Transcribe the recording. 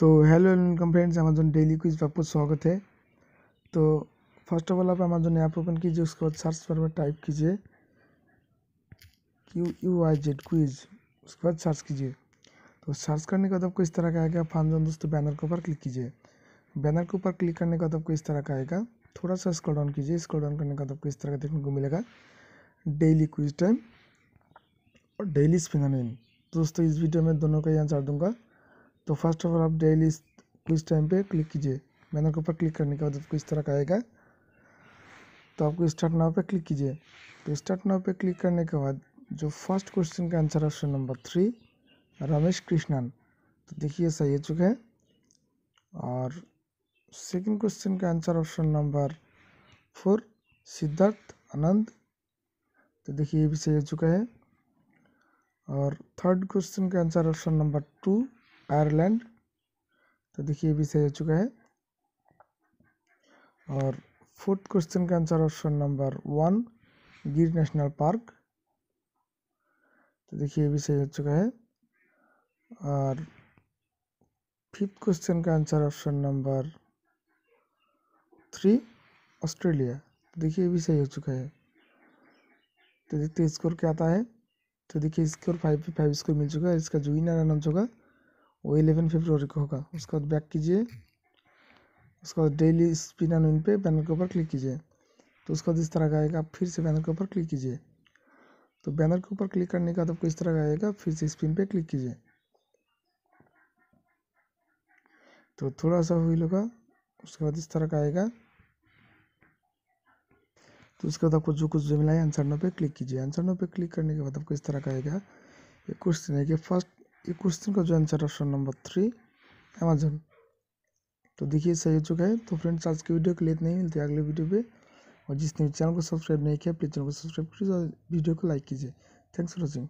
तो hello welcome friends Amazon daily quiz पर आपको स्वागत है तो फर्स्ट ऑफ ऑल आप अमेजोन ऐप ओपन कीजिए उसके बाद सर्च पर टाइप कीजिए Q U I Z quiz उसके बाद सर्च कीजिए तो सर्च करने के बाद आपको इस तरह का आएगा फानजन दोस्तों बैनर के ऊपर क्लिक कीजिए बैनर के ऊपर क्लिक करने के बाद आपको इस तरह का आएगा थोड़ा सा स्क्रॉल डाउन कीजिए स्क्रॉल डाउन करने के बाद आपको इस तरह का देखने को मिलेगा डेली क्विज टाइम और डेली स्पिनर नेम दोस्तों इस वीडियो में दोनों का ही आंसर दूंगा तो फर्स्ट ऑफ ऑल आप डेली क्विज टाइम पे क्लिक कीजिए बैनर के ऊपर क्लिक करने के बाद आपको इस तरह का आएगा तो आपको स्टार्ट नाव पे क्लिक कीजिए तो स्टार्ट नाव पे क्लिक करने के बाद जो फर्स्ट क्वेश्चन का answer option number three Ramesh Krishnan तो देखिए सही हो चुका है और सेकंड क्वेश्चन का answer option number four Siddharth Anand तो देखिए ये भी सही हो चुका है और थर्ड क्वेश्चन का answer option number two Ireland तो देखिए भी सही हो चुका है और फोर्थ क्वेश्चन का answer option number one Gir national park तो देखिए भी सही हो चुका है और फिफ्थ क्वेश्चन का answer option number three Australia तो देखिए भी सही हो चुका है तो देखते स्कोर क्या आता है तो देखिए स्कोर फाइव फाइव स्कोर मिल चुका है इसका जो विनर चुका है वो इलेवन फेब्रवरी को होगा उसके बाद बैक कीजिए उसके बाद डेली स्पिन एंड विन पे बैनर के ऊपर क्लिक कीजिए तो उसके बाद इस तरह का आएगा फिर से बैनर के ऊपर क्लिक कीजिए तो बैनर के ऊपर क्लिक करने के बाद आपको इस तरह का आएगा फिर से स्पिन पे क्लिक कीजिए तो थोड़ा सा हुई होगा उसके बाद इस तरह का आएगा तो उसके बाद आपको जो कुछ जो मिला है आंसर नो पे क्लिक कीजिए आंसर नो पे क्लिक करने के बाद आपको इस तरह का आएगा ये क्वेश्चन है कि फर्स्ट ये क्वेश्चन का जो answer option number three Amazon तो देखिए सही हो चुका है तो फ्रेंड्स आज की वीडियो के लिए नहीं ही मिलते अगले वीडियो पे और जिसने चैनल को सब्सक्राइब नहीं किया प्लीज़ चैनल को सब्सक्राइब कीजिए और वीडियो को लाइक कीजिए थैंक्स फॉर वॉचिंग